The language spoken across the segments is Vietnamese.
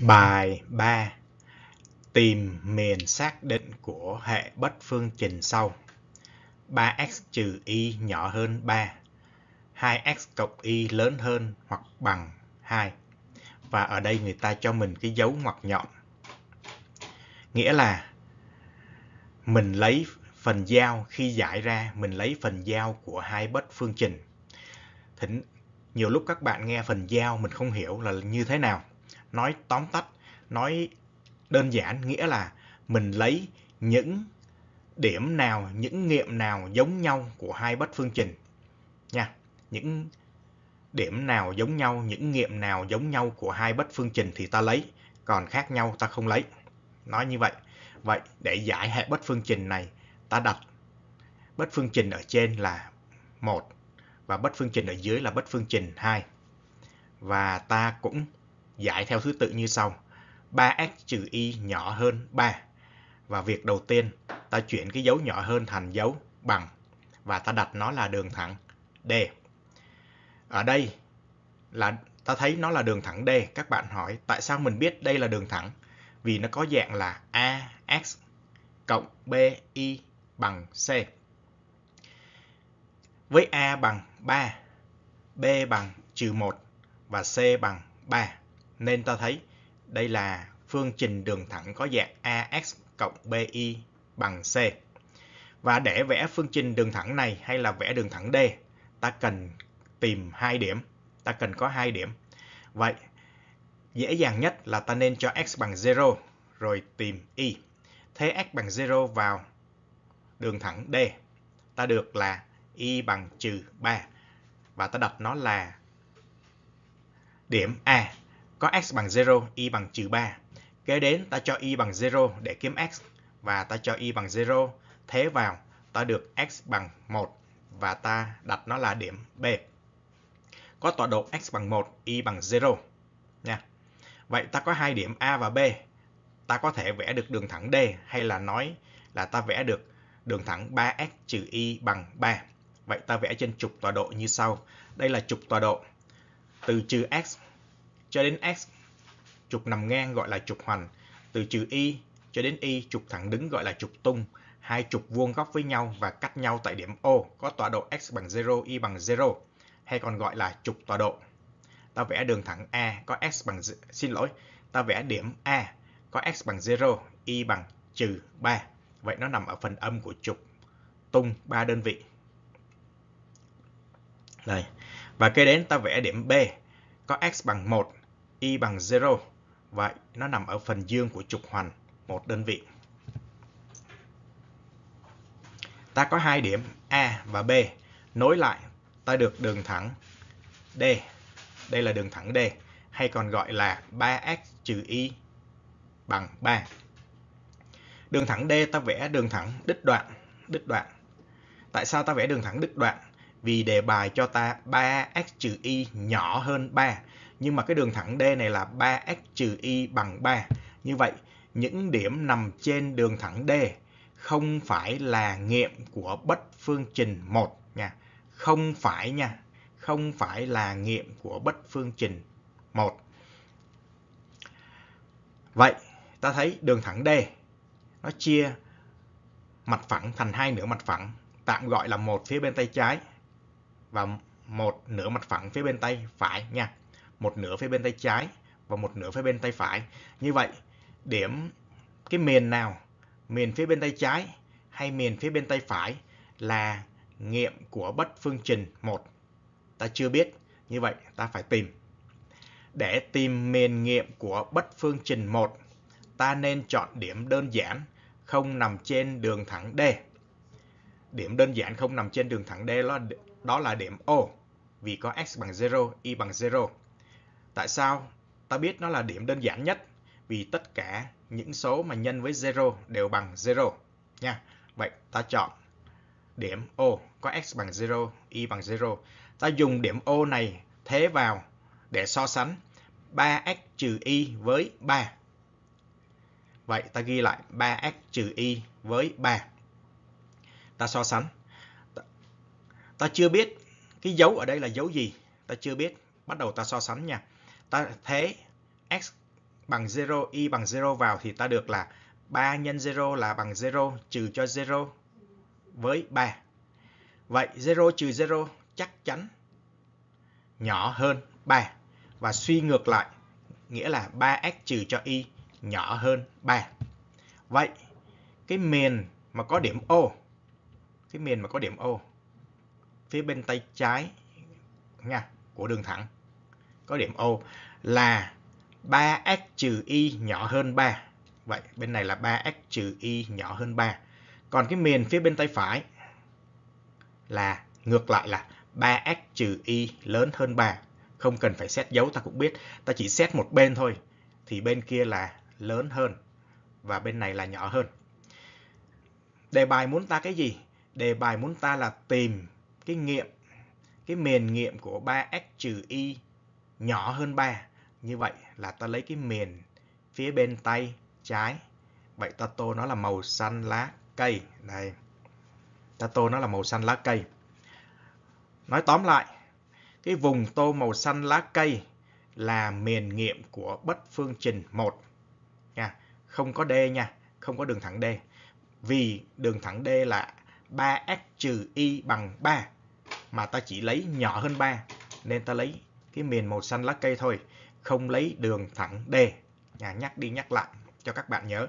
Bài 3 Tìm miền xác định của hệ bất phương trình sau. 3x trừ y nhỏ hơn 3. 2x cộng y lớn hơn hoặc bằng 2. Và ở đây người ta cho mình cái dấu ngoặc nhọn. Nghĩa là mình lấy phần giao khi giải ra, mình lấy phần giao của hai bất phương trình. Thỉnh, nhiều lúc các bạn nghe phần giao mình không hiểu là như thế nào nói tóm tắt nói đơn giản nghĩa là mình lấy những điểm nào những nghiệm nào giống nhau của hai bất phương trình nha những điểm nào giống nhau những nghiệm nào giống nhau của hai bất phương trình thì ta lấy còn khác nhau ta không lấy nói như vậy vậy để giải hệ bất phương trình này ta đặt bất phương trình ở trên là một và bất phương trình ở dưới là bất phương trình 2. Và ta cũng giải theo thứ tự như sau. 3x trừ y nhỏ hơn 3. Và việc đầu tiên, ta chuyển cái dấu nhỏ hơn thành dấu bằng và ta đặt nó là đường thẳng D. Ở đây là ta thấy nó là đường thẳng D. Các bạn hỏi tại sao mình biết đây là đường thẳng? Vì nó có dạng là AX cộng BI bằng C. Với A bằng 3, B bằng trừ 1 và C bằng 3 nên ta thấy đây là phương trình đường thẳng có dạng AX cộng BI bằng C. Và để vẽ phương trình đường thẳng này hay là vẽ đường thẳng D, ta cần tìm hai điểm, ta cần có hai điểm. Vậy dễ dàng nhất là ta nên cho x bằng 0 rồi tìm y. Thế x bằng 0 vào đường thẳng D. Ta được là y bằng trừ 3 và ta đặt nó là điểm A có x bằng 0, y bằng trừ 3. Kế đến ta cho y bằng 0 để kiếm x và ta cho y bằng 0. Thế vào ta được x bằng 1 và ta đặt nó là điểm B. Có tọa độ x bằng 1, y bằng 0. Nha. Vậy ta có hai điểm A và B. Ta có thể vẽ được đường thẳng D hay là nói là ta vẽ được đường thẳng 3x trừ y bằng 3. Vậy ta vẽ trên trục tọa độ như sau. Đây là trục tọa độ. Từ trừ x cho đến x. Trục nằm ngang gọi là trục hoành. Từ trừ y cho đến y trục thẳng đứng gọi là trục tung. Hai trục vuông góc với nhau và cắt nhau tại điểm O có tọa độ x bằng 0, y bằng 0 hay còn gọi là trục tọa độ. Ta vẽ đường thẳng A có x bằng xin lỗi, ta vẽ điểm A có x bằng 0, y bằng trừ 3. Vậy nó nằm ở phần âm của trục tung 3 đơn vị. Đây. Và kế đến ta vẽ điểm B có x bằng 1 y bằng 0. Vậy nó nằm ở phần dương của trục hoành một đơn vị. Ta có hai điểm A và B nối lại ta được đường thẳng D. Đây là đường thẳng D hay còn gọi là 3x trừ y bằng 3. Đường thẳng D ta vẽ đường thẳng đứt đoạn, đứt đoạn. Tại sao ta vẽ đường thẳng đứt đoạn? Vì đề bài cho ta 3x trừ y nhỏ hơn 3 nhưng mà cái đường thẳng D này là 3x trừ y bằng 3. Như vậy, những điểm nằm trên đường thẳng D không phải là nghiệm của bất phương trình 1 nha. Không phải nha, không phải là nghiệm của bất phương trình 1. Vậy, ta thấy đường thẳng D nó chia mặt phẳng thành hai nửa mặt phẳng, tạm gọi là một phía bên tay trái và một nửa mặt phẳng phía bên tay phải nha một nửa phía bên tay trái và một nửa phía bên tay phải. Như vậy, điểm cái miền nào, miền phía bên tay trái hay miền phía bên tay phải là nghiệm của bất phương trình 1. Ta chưa biết, như vậy ta phải tìm. Để tìm miền nghiệm của bất phương trình 1, ta nên chọn điểm đơn giản không nằm trên đường thẳng D. Điểm đơn giản không nằm trên đường thẳng D đó, là điểm O vì có x bằng 0, y bằng 0. Tại sao? Ta biết nó là điểm đơn giản nhất vì tất cả những số mà nhân với 0 đều bằng 0 nha. Vậy ta chọn điểm O có x bằng 0, y bằng 0. Ta dùng điểm O này thế vào để so sánh 3x trừ y với 3. Vậy ta ghi lại 3x trừ y với 3. Ta so sánh. Ta, ta chưa biết cái dấu ở đây là dấu gì, ta chưa biết. Bắt đầu ta so sánh nha ta thế x bằng 0, y bằng 0 vào thì ta được là 3 nhân 0 là bằng 0 trừ cho 0 với 3. Vậy 0 trừ 0 chắc chắn nhỏ hơn 3 và suy ngược lại nghĩa là 3x trừ cho y nhỏ hơn 3. Vậy cái miền mà có điểm O cái miền mà có điểm O phía bên tay trái nha của đường thẳng có điểm O là 3x trừ y nhỏ hơn 3. Vậy bên này là 3x trừ y nhỏ hơn 3. Còn cái miền phía bên tay phải là ngược lại là 3x trừ y lớn hơn 3. Không cần phải xét dấu ta cũng biết. Ta chỉ xét một bên thôi. Thì bên kia là lớn hơn. Và bên này là nhỏ hơn. Đề bài muốn ta cái gì? Đề bài muốn ta là tìm cái nghiệm. Cái miền nghiệm của 3x trừ y nhỏ hơn 3. Như vậy là ta lấy cái miền phía bên tay trái. Vậy ta tô nó là màu xanh lá cây. Đây. Ta tô nó là màu xanh lá cây. Nói tóm lại, cái vùng tô màu xanh lá cây là miền nghiệm của bất phương trình 1. Nha. Không có D nha, không có đường thẳng D. Vì đường thẳng D là 3x trừ y bằng 3 mà ta chỉ lấy nhỏ hơn 3 nên ta lấy cái miền màu xanh lá cây thôi, không lấy đường thẳng D. À, nhắc đi nhắc lại cho các bạn nhớ.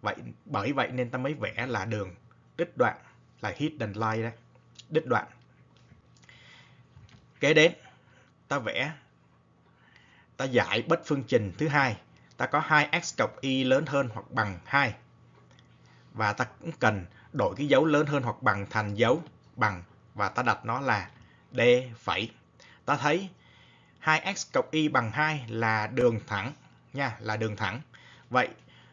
Vậy bởi vậy nên ta mới vẽ là đường đứt đoạn là hidden line đấy, đứt đoạn. Kế đến ta vẽ ta giải bất phương trình thứ hai, ta có 2x cộng y lớn hơn hoặc bằng 2. Và ta cũng cần đổi cái dấu lớn hơn hoặc bằng thành dấu bằng và ta đặt nó là d phẩy. Ta thấy 2x cộng y bằng 2 là đường thẳng nha, là đường thẳng. Vậy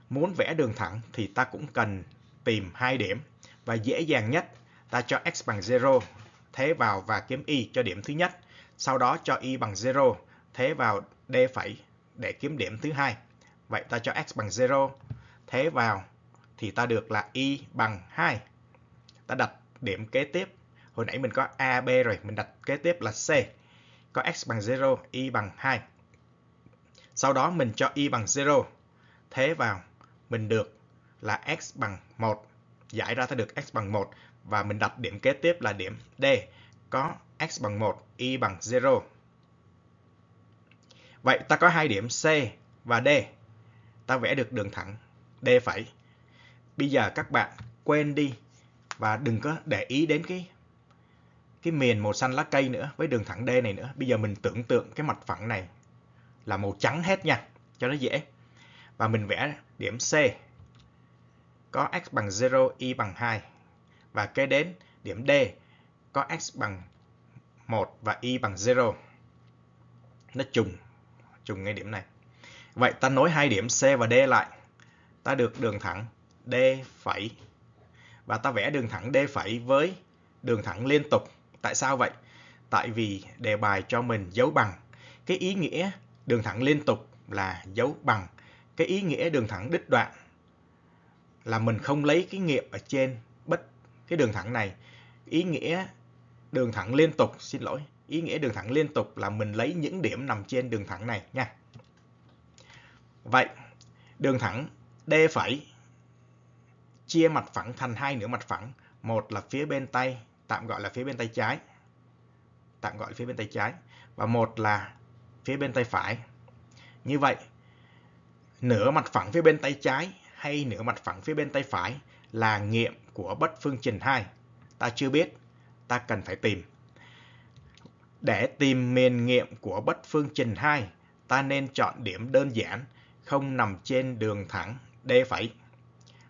muốn vẽ đường thẳng thì ta cũng cần tìm hai điểm và dễ dàng nhất ta cho x bằng 0 thế vào và kiếm y cho điểm thứ nhất, sau đó cho y bằng 0 thế vào d phẩy để kiếm điểm thứ hai. Vậy ta cho x bằng 0 thế vào thì ta được là y bằng 2. Ta đặt điểm kế tiếp. Hồi nãy mình có A, B rồi, mình đặt kế tiếp là C có x bằng 0, y bằng 2. Sau đó mình cho y bằng 0. Thế vào mình được là x bằng 1. Giải ra ta được x bằng 1 và mình đặt điểm kế tiếp là điểm D có x bằng 1, y bằng 0. Vậy ta có hai điểm C và D. Ta vẽ được đường thẳng D phẩy. Bây giờ các bạn quên đi và đừng có để ý đến cái cái miền màu xanh lá cây nữa với đường thẳng D này nữa. Bây giờ mình tưởng tượng cái mặt phẳng này là màu trắng hết nha, cho nó dễ. Và mình vẽ điểm C có x bằng 0, y bằng 2. Và kế đến điểm D có x bằng 1 và y bằng 0. Nó trùng, trùng ngay điểm này. Vậy ta nối hai điểm C và D lại. Ta được đường thẳng D phẩy. Và ta vẽ đường thẳng D phẩy với đường thẳng liên tục Tại sao vậy? Tại vì đề bài cho mình dấu bằng. Cái ý nghĩa đường thẳng liên tục là dấu bằng. Cái ý nghĩa đường thẳng đứt đoạn là mình không lấy cái nghiệm ở trên bất cái đường thẳng này. Ý nghĩa đường thẳng liên tục, xin lỗi, ý nghĩa đường thẳng liên tục là mình lấy những điểm nằm trên đường thẳng này nha. Vậy, đường thẳng D phẩy chia mặt phẳng thành hai nửa mặt phẳng, một là phía bên tay tạm gọi là phía bên tay trái tạm gọi là phía bên tay trái và một là phía bên tay phải như vậy nửa mặt phẳng phía bên tay trái hay nửa mặt phẳng phía bên tay phải là nghiệm của bất phương trình 2 ta chưa biết ta cần phải tìm để tìm miền nghiệm của bất phương trình 2 ta nên chọn điểm đơn giản không nằm trên đường thẳng D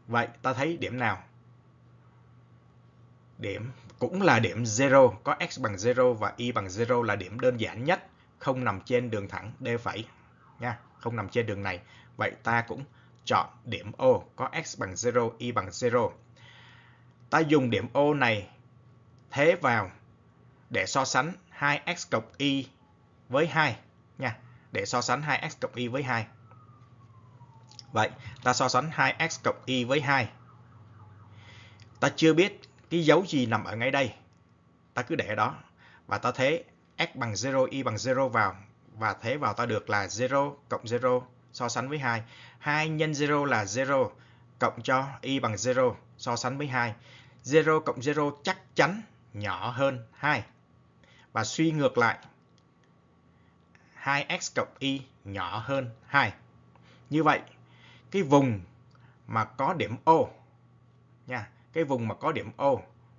vậy ta thấy điểm nào điểm cũng là điểm 0, có x bằng 0 và y bằng 0 là điểm đơn giản nhất, không nằm trên đường thẳng D phẩy nha, không nằm trên đường này. Vậy ta cũng chọn điểm O có x bằng 0, y bằng 0. Ta dùng điểm O này thế vào để so sánh 2x cộng y với 2 nha, để so sánh 2x cộng y với 2. Vậy, ta so sánh 2x cộng y với 2. Ta chưa biết cái dấu gì nằm ở ngay đây ta cứ để đó và ta thế x bằng 0 y bằng 0 vào và thế vào ta được là 0 cộng 0 so sánh với 2 2 nhân 0 là 0 cộng cho y bằng 0 so sánh với 2 0 cộng 0 chắc chắn nhỏ hơn 2 và suy ngược lại 2x cộng y nhỏ hơn 2 như vậy cái vùng mà có điểm O nha cái vùng mà có điểm O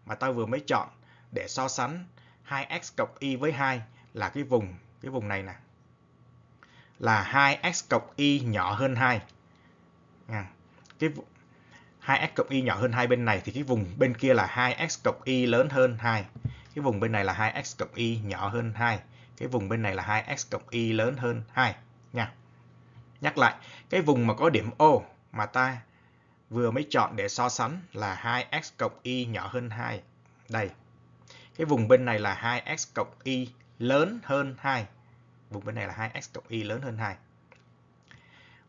mà ta vừa mới chọn để so sánh 2x cộng y với 2 là cái vùng cái vùng này nè. Là 2x cộng y nhỏ hơn 2. À, cái 2x cộng y nhỏ hơn 2 bên này thì cái vùng bên kia là 2x cộng y lớn hơn 2. Cái vùng bên này là 2x cộng y nhỏ hơn 2. Cái vùng bên này là 2x cộng y lớn hơn 2 nha. Nhắc lại, cái vùng mà có điểm O mà ta vừa mới chọn để so sánh là 2x cộng y nhỏ hơn 2. Đây, cái vùng bên này là 2x cộng y lớn hơn 2. Vùng bên này là 2x cộng y lớn hơn 2.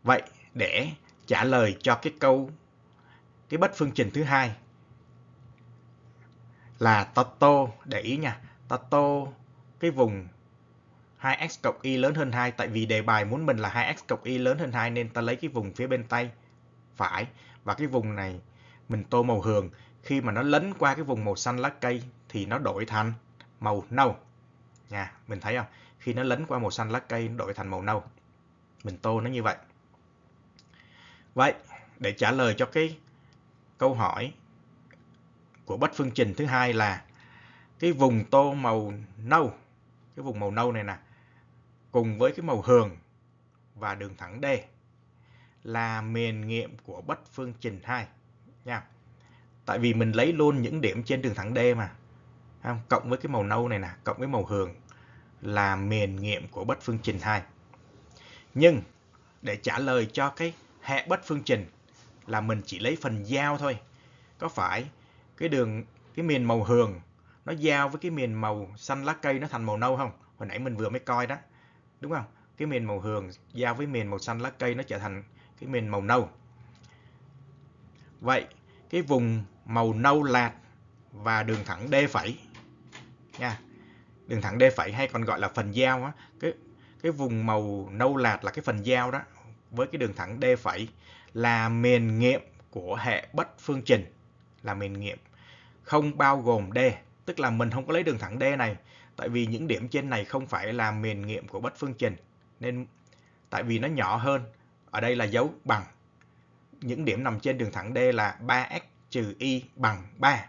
Vậy, để trả lời cho cái câu, cái bất phương trình thứ hai là Toto, để ý nha, Toto cái vùng 2x cộng y lớn hơn 2 tại vì đề bài muốn mình là 2x cộng y lớn hơn 2 nên ta lấy cái vùng phía bên tay phải và cái vùng này mình tô màu hường khi mà nó lấn qua cái vùng màu xanh lá cây thì nó đổi thành màu nâu nha mình thấy không khi nó lấn qua màu xanh lá cây nó đổi thành màu nâu mình tô nó như vậy vậy để trả lời cho cái câu hỏi của bất phương trình thứ hai là cái vùng tô màu nâu cái vùng màu nâu này nè cùng với cái màu hường và đường thẳng D là miền nghiệm của bất phương trình 2 nha. Tại vì mình lấy luôn những điểm trên đường thẳng D mà. Không? Cộng với cái màu nâu này nè, cộng với màu hường là miền nghiệm của bất phương trình 2. Nhưng để trả lời cho cái hệ bất phương trình là mình chỉ lấy phần giao thôi. Có phải cái đường cái miền màu hường nó giao với cái miền màu xanh lá cây nó thành màu nâu không? Hồi nãy mình vừa mới coi đó. Đúng không? Cái miền màu hường giao với miền màu xanh lá cây nó trở thành cái miền màu nâu. Vậy cái vùng màu nâu lạt và đường thẳng D phẩy nha. Đường thẳng D phẩy hay còn gọi là phần giao á, cái cái vùng màu nâu lạt là cái phần giao đó với cái đường thẳng D phẩy là miền nghiệm của hệ bất phương trình là miền nghiệm không bao gồm D, tức là mình không có lấy đường thẳng D này tại vì những điểm trên này không phải là miền nghiệm của bất phương trình nên tại vì nó nhỏ hơn ở đây là dấu bằng. Những điểm nằm trên đường thẳng D là 3x trừ y bằng 3.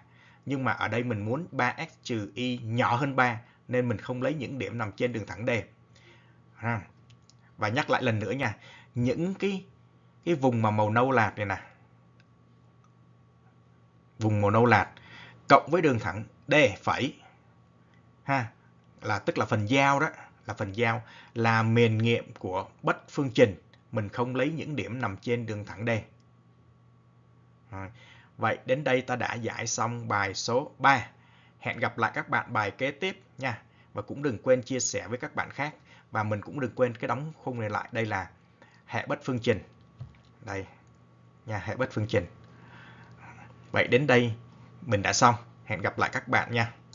Nhưng mà ở đây mình muốn 3x trừ y nhỏ hơn 3 nên mình không lấy những điểm nằm trên đường thẳng D. Và nhắc lại lần nữa nha, những cái cái vùng mà màu nâu lạt này nè. Vùng màu nâu lạt cộng với đường thẳng D phẩy ha là tức là phần giao đó là phần giao là miền nghiệm của bất phương trình mình không lấy những điểm nằm trên đường thẳng D. Vậy đến đây ta đã giải xong bài số 3. Hẹn gặp lại các bạn bài kế tiếp nha. Và cũng đừng quên chia sẻ với các bạn khác. Và mình cũng đừng quên cái đóng khung này lại. Đây là hệ bất phương trình. Đây, nha, hệ bất phương trình. Vậy đến đây mình đã xong. Hẹn gặp lại các bạn nha.